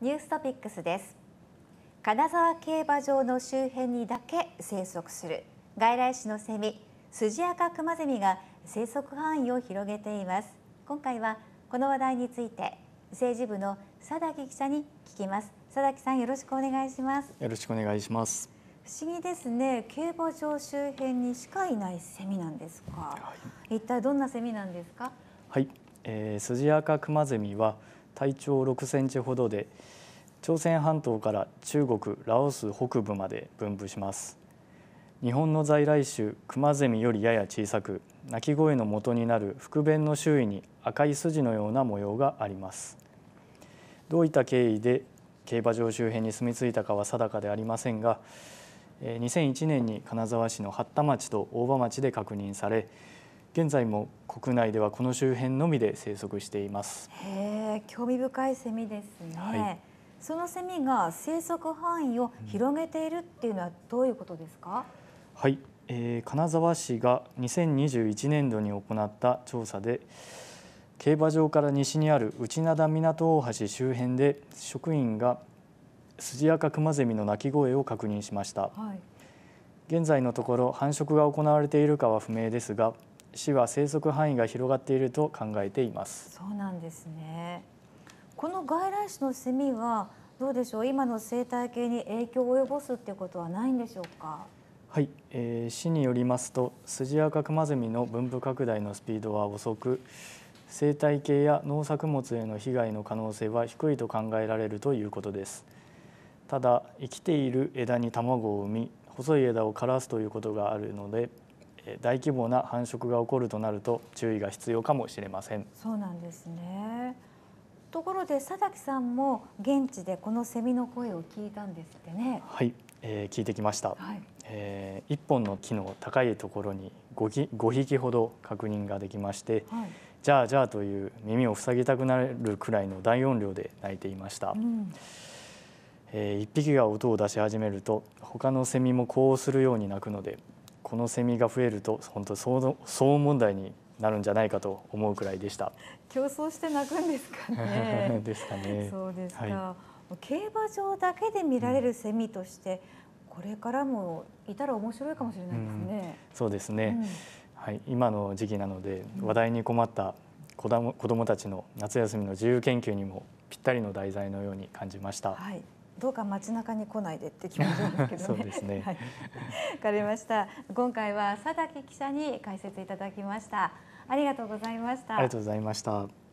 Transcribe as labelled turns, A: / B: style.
A: ニューストピックスです金沢競馬場の周辺にだけ生息する外来種のセミスジアカクマゼミが生息範囲を広げています今回はこの話題について政治部の佐木記者に聞きます佐木さんよろしくお願いします
B: よろしくお願いします
A: 不思議ですね競馬場周辺にしかいないセミなんですか、はい、一体どんなセミなんですか
B: はい、えー、スジアカクマゼミは体長6センチほどで朝鮮半島から中国ラオス北部まで分布します日本の在来種クマゼミよりやや小さく鳴き声の元になる腹弁の周囲に赤い筋のような模様がありますどういった経緯で競馬場周辺に住み着いたかは定かでありませんが2001年に金沢市の八田町と大場町で確認され現在も国内ではこの周辺のみで生息しています。
A: 興味深いセミですね、はい、そのセミが生息範囲を広げているっていうのはどういうことですか、
B: うん、はい、えー、金沢市が2021年度に行った調査で競馬場から西にある内灘港大橋周辺で職員が筋赤クマゼミの鳴き声を確認しました、はい、現在のところ繁殖が行われているかは不明ですが市は生息範囲が広がっていると考えていますそ
A: うなんですねこの外来種のセミはどうでしょう今の生態系に影響を及ぼすっていうことはないんでしょうか
B: はい、えー、市によりますとスジアカクマゼミの分布拡大のスピードは遅く生態系や農作物への被害の可能性は低いと考えられるということですただ生きている枝に卵を産み細い枝を枯らすということがあるので大規模な繁殖が起こるとなると注意が必要かもしれません
A: そうなんですねところで佐々木さんも現地でこのセミの声を聞いたんですってね
B: はい、えー、聞いてきました、はい、えー、1本の木の高いところに 5, 5匹ほど確認ができまして、はい、じゃあじゃあという耳を塞ぎたくなるくらいの大音量で鳴いていました、うんえー、1匹が音を出し始めると他のセミも呼応するように鳴くのでこのセミが増えると本当騒音問題になるんじゃないかと思うくらいでした。
A: 競争して鳴くんですかね。
B: ですかね。そうですか、は
A: い、競馬場だけで見られるセミとして、これからもいたら面白いかもしれないですね。
B: うん、そうですね、うん、はい、今の時期なので話題に困った子ども子どもたちの夏休みの自由研究にもぴったりの題材のように感じました。はい
A: どうか街中に来ないでって気持ちなんですけどね。そうで、ね、はい。わかりました。今回は佐竹記者に解説いただきました。
B: ありがとうございました。ありがとうございました。